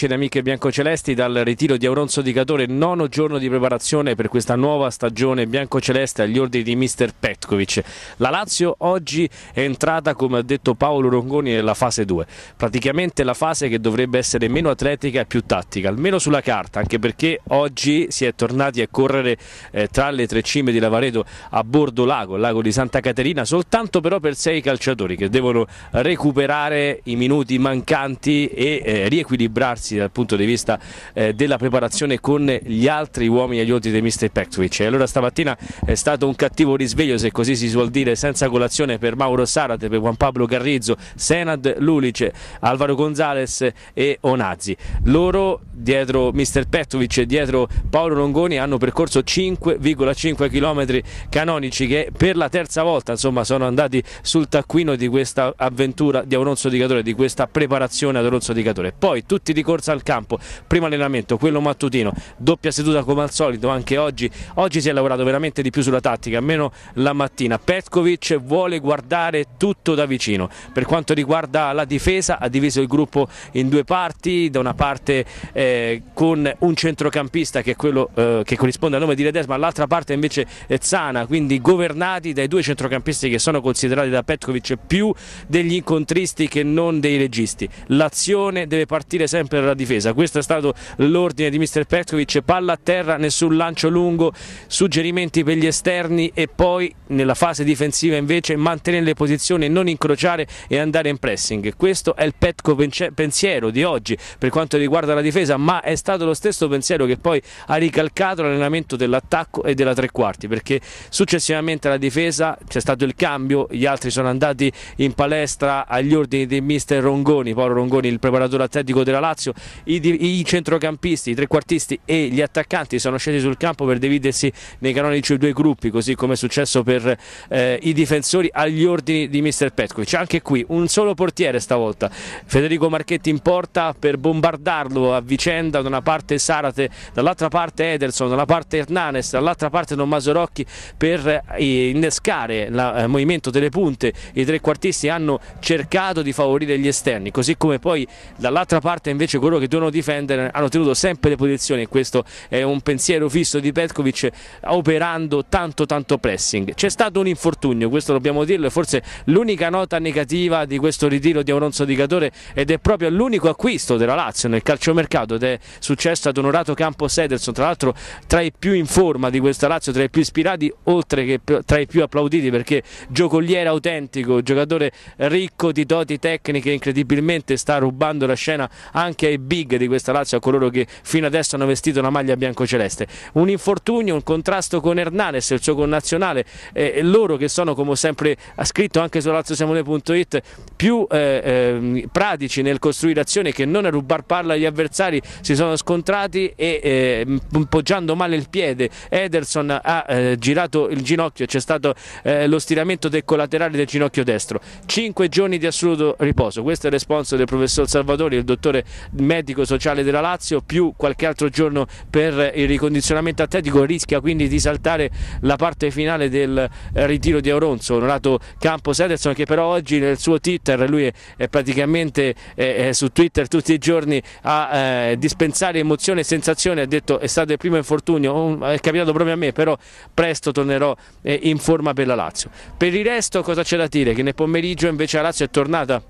amici ed amiche biancocelesti dal ritiro di Auronzo Di Catore, nono giorno di preparazione per questa nuova stagione biancoceleste agli ordini di mister Petkovic. La Lazio oggi è entrata, come ha detto Paolo Rongoni, nella fase 2, praticamente la fase che dovrebbe essere meno atletica e più tattica, almeno sulla carta, anche perché oggi si è tornati a correre eh, tra le tre cime di Lavaredo a bordo lago, il lago di Santa Caterina, soltanto però per sei calciatori che devono recuperare i minuti mancanti e eh, riequilibrarsi diversi dal punto di vista eh, della preparazione con gli altri uomini aiuti dei mister Pektovic. E allora stamattina è stato un cattivo risveglio, se così si suol dire, senza colazione per Mauro Sarate, per Juan Pablo Garrizzo, Senad Lulic, Alvaro Gonzalez e Onazzi. Loro dietro Mr. Pektovic e dietro Paolo Longoni hanno percorso 5,5 km canonici che per la terza volta insomma, sono andati sul taccuino di questa avventura di Auronzo Di di questa preparazione ad Auronzo Di Poi tutti ricordano corsa al campo, primo allenamento, quello mattutino, doppia seduta come al solito anche oggi, oggi si è lavorato veramente di più sulla tattica, almeno la mattina, Petkovic vuole guardare tutto da vicino, per quanto riguarda la difesa ha diviso il gruppo in due parti, da una parte eh, con un centrocampista che, è quello, eh, che corrisponde al nome di Ledesma, all'altra parte invece Zana, quindi governati dai due centrocampisti che sono considerati da Petkovic più degli incontristi che non dei registi, l'azione deve partire sempre la difesa. Questo è stato l'ordine di Mister Petkovic, palla a terra, nessun lancio lungo, suggerimenti per gli esterni e poi nella fase difensiva invece mantenere le posizioni, non incrociare e andare in pressing. Questo è il Petko pensiero di oggi per quanto riguarda la difesa, ma è stato lo stesso pensiero che poi ha ricalcato l'allenamento dell'attacco e della tre quarti, perché successivamente alla difesa c'è stato il cambio, gli altri sono andati in palestra agli ordini di mister Rongoni, Paolo Rongoni il preparatore atletico della Lazio i, i centrocampisti, i trequartisti e gli attaccanti sono scesi sul campo per dividersi nei canonici dei due gruppi, così come è successo per eh, i difensori agli ordini di Mr. Petkovic. Anche qui un solo portiere stavolta, Federico Marchetti in porta per bombardarlo a vicenda, da una parte Sarate, dall'altra parte Ederson, dalla parte Hernanes, dall'altra parte Tommaso Rocchi per eh, innescare il eh, movimento delle punte. I trequartisti hanno cercato di favorire gli esterni, così come poi dall'altra parte invece coloro che devono difendere hanno tenuto sempre le posizioni e questo è un pensiero fisso di Petkovic operando tanto tanto pressing. C'è stato un infortunio, questo dobbiamo dirlo, e forse l'unica nota negativa di questo ritiro di Auronzo Dicatore ed è proprio l'unico acquisto della Lazio nel calciomercato ed è successo ad onorato Campos Ederson, tra l'altro tra i più in forma di questa Lazio, tra i più ispirati, oltre che tra i più applauditi perché giocoliere autentico, giocatore ricco di doti tecniche, incredibilmente sta rubando la scena anche ai e big di questa Lazio a coloro che fino adesso hanno vestito una maglia biancoceleste. Un infortunio, un contrasto con Hernanes, il suo connazionale, eh, loro che sono come sempre ha scritto anche su laziosemone.it più eh, eh, pratici nel costruire azioni che non a rubar palla agli avversari, si sono scontrati e eh, poggiando male il piede Ederson ha eh, girato il ginocchio, c'è stato eh, lo stiramento del collaterale del ginocchio destro. 5 giorni di assoluto riposo, questo è il responso del professor Salvatori, il dottore medico sociale della Lazio più qualche altro giorno per il ricondizionamento atletico rischia quindi di saltare la parte finale del ritiro di Auronzo, onorato Campos Ederson che però oggi nel suo Twitter, lui è praticamente eh, su Twitter tutti i giorni a eh, dispensare emozione e sensazione, ha detto è stato il primo infortunio, è capitato proprio a me, però presto tornerò eh, in forma per la Lazio. Per il resto cosa c'è da dire? Che nel pomeriggio invece la Lazio è tornata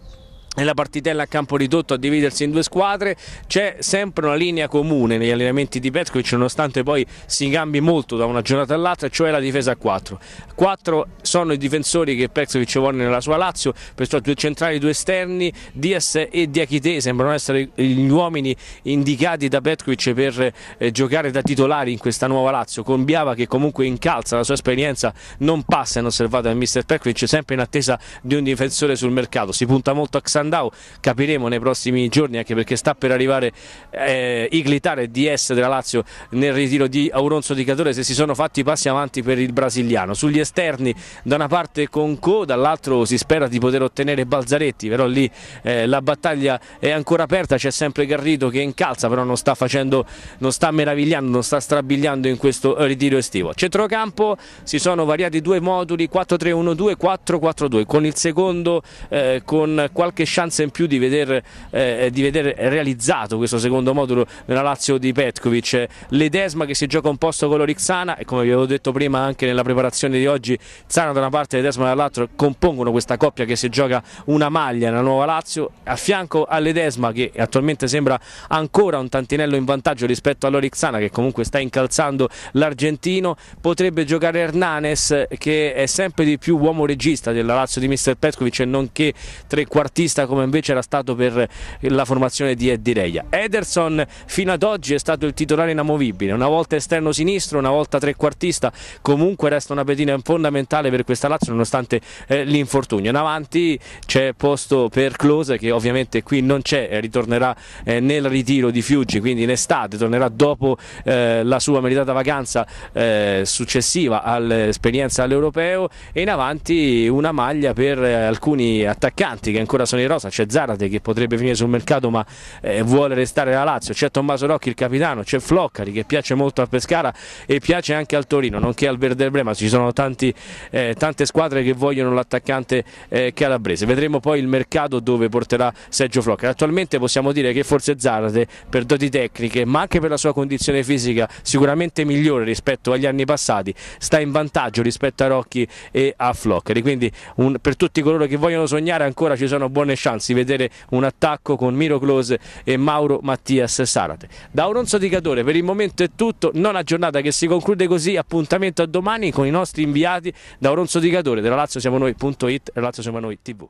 nella partitella a campo ridotto a dividersi in due squadre c'è sempre una linea comune negli allenamenti di Petkovic nonostante poi si cambi molto da una giornata all'altra cioè la difesa a 4 4 sono i difensori che Petkovic vuole nella sua Lazio perciò due centrali, due esterni Dias e Diachite sembrano essere gli uomini indicati da Petkovic per eh, giocare da titolari in questa nuova Lazio con Biava che comunque incalza la sua esperienza non passa inosservata dal mister Petkovic sempre in attesa di un difensore sul mercato si punta molto a Xavier Sandau, capiremo nei prossimi giorni anche perché sta per arrivare eh, Iglitare DS della Lazio nel ritiro di Auronzo di Catore se si sono fatti passi avanti per il brasiliano. Sugli esterni da una parte con Co, dall'altro si spera di poter ottenere Balzaretti, però lì eh, la battaglia è ancora aperta, c'è sempre Garrido che incalza, però non sta facendo, non sta meravigliando, non sta strabiliando in questo eh, ritiro estivo. Centrocampo si sono variati due moduli 4-3-1-2, 4-4-2, con il secondo eh, con qualche chance in più di vedere eh, veder realizzato questo secondo modulo nella Lazio di Petkovic. Ledesma che si gioca un posto con l'Orixana e come vi avevo detto prima anche nella preparazione di oggi Zana da una parte e Ledesma dall'altra compongono questa coppia che si gioca una maglia nella nuova Lazio. A fianco a Ledesma che attualmente sembra ancora un tantinello in vantaggio rispetto all'Orixana che comunque sta incalzando l'argentino. Potrebbe giocare Hernanes che è sempre di più uomo regista della Lazio di Mr. Petkovic e nonché trequartista vista come invece era stato per la formazione di Eddie Reia. Ederson fino ad oggi è stato il titolare inamovibile, una volta esterno sinistro, una volta trequartista, comunque resta una pedina fondamentale per questa Lazio nonostante eh, l'infortunio. In avanti c'è posto per Close che ovviamente qui non c'è, eh, ritornerà eh, nel ritiro di Fiuggi, quindi in estate, tornerà dopo eh, la sua meritata vacanza eh, successiva all'esperienza all'europeo e in avanti una maglia per eh, alcuni attaccanti che ancora sono in rosa, c'è Zarate che potrebbe venire sul mercato ma eh, vuole restare la Lazio, c'è Tommaso Rocchi il capitano, c'è Floccari che piace molto a Pescara e piace anche al Torino, nonché al Verde Brema, ci sono tanti, eh, tante squadre che vogliono l'attaccante eh, calabrese, vedremo poi il mercato dove porterà Sergio Floccari, attualmente possiamo dire che forse Zarate per doti tecniche ma anche per la sua condizione fisica sicuramente migliore rispetto agli anni passati, sta in vantaggio rispetto a Rocchi e a Floccari, quindi un, per tutti coloro che vogliono sognare ancora ci sono buone chance di vedere un attacco con Miro Close e Mauro Mattias Sarate. Da Oronzo di Cadore per il momento è tutto, nona giornata che si conclude così, appuntamento a domani con i nostri inviati da Oronzo di Cadore, della Lazio siamo noi.it e Lazio siamo noi TV.